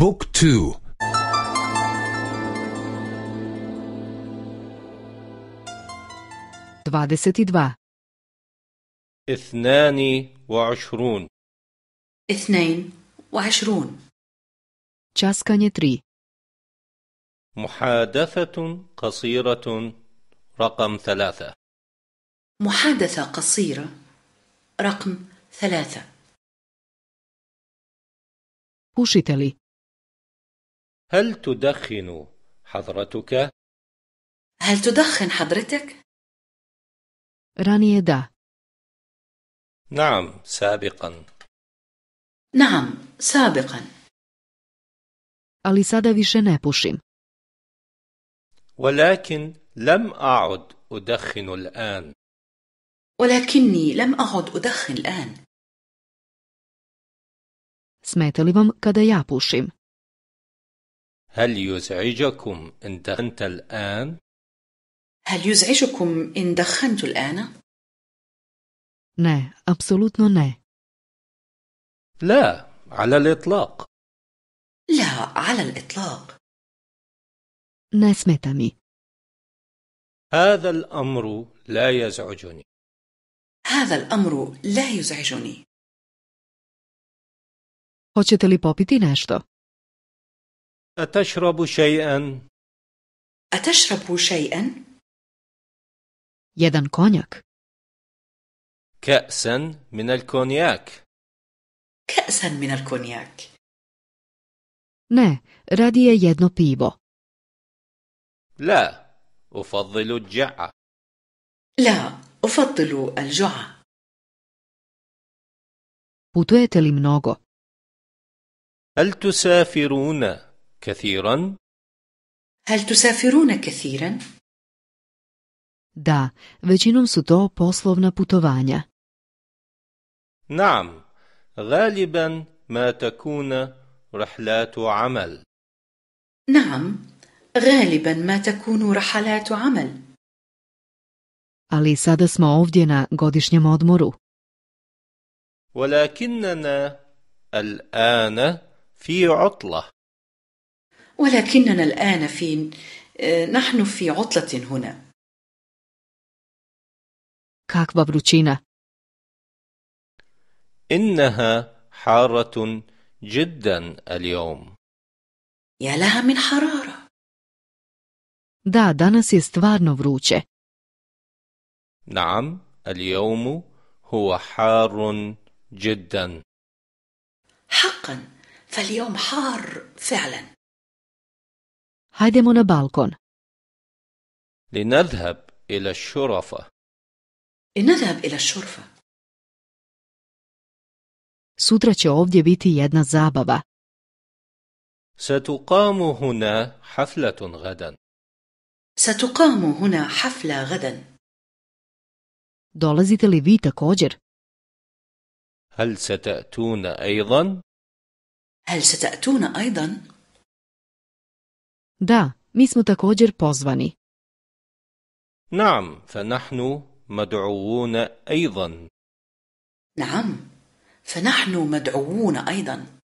بوك تو اثنان وعشرون اثنين وعشرون چاسكاني تري محادثة قصيرة رقم ثلاثة محادثة قصيرة رقم ثلاثة li? هل تدخن حضرتك؟ هل تدخن حضرتك؟ رانية دا نعم سابقا نعم سابقا ali sada više ne pušim. ولكن لم أعد أدخن الآن. ولكني لم أعد أدخن الآن. سمعت لي vam kada ja pušim? هل يزعجكم إن دخنت الآن؟ هل يزعجكم إن دخنت الآن؟ لا، لا على الإطلاق. لا على الإطلاق. Не هذا الأمر لا يزعجني. هذا الأمر لا يزعجني. Hoćete li popiti nešto? أتشرب شيئا؟ أتشرب شيئا؟ يدن كونياك كأسا من الكونياك. كأسا من الكونياك. Ne, radije يدنو بيبو لا, أفضل الجعة. لا, أفضل الجعة. Putujete li mnogo? هل تسافرون؟ كثيرا؟ هل تسافرون كثيرا؟ Da, većinom su to poslovna putovanja. نعم غالبا ما تكون رحلات عمل نعم غالبا ما تكون رحلات عمل Ali sada smo ovdje na godišnjem odmoru. ولكننا الآن في عطلة. ولكننا الآن في آه، نحن في عطلة هنا. Kakva vrućina. إنها حارة جدا اليوم. يا لها من حرارة. Da, danas je stvarno نعم اليوم هو حار جدا حقا فاليوم حار فعلا Hajdemo na balkon. لنذهب إلى الشرفة. لنذهب إلى الشرفة. Sutra će ovdje biti jedna zabava. ستقام هنا حفلة غدا. ستقام هنا حفلة غدا. Dolazite li vi također? هل ستأتون أيضا؟ هل ستأتون أيضا؟ Da, mi smo također pozvani. نعم فنحن مدعوون أيضا نعم فنحن مدعوون أيضا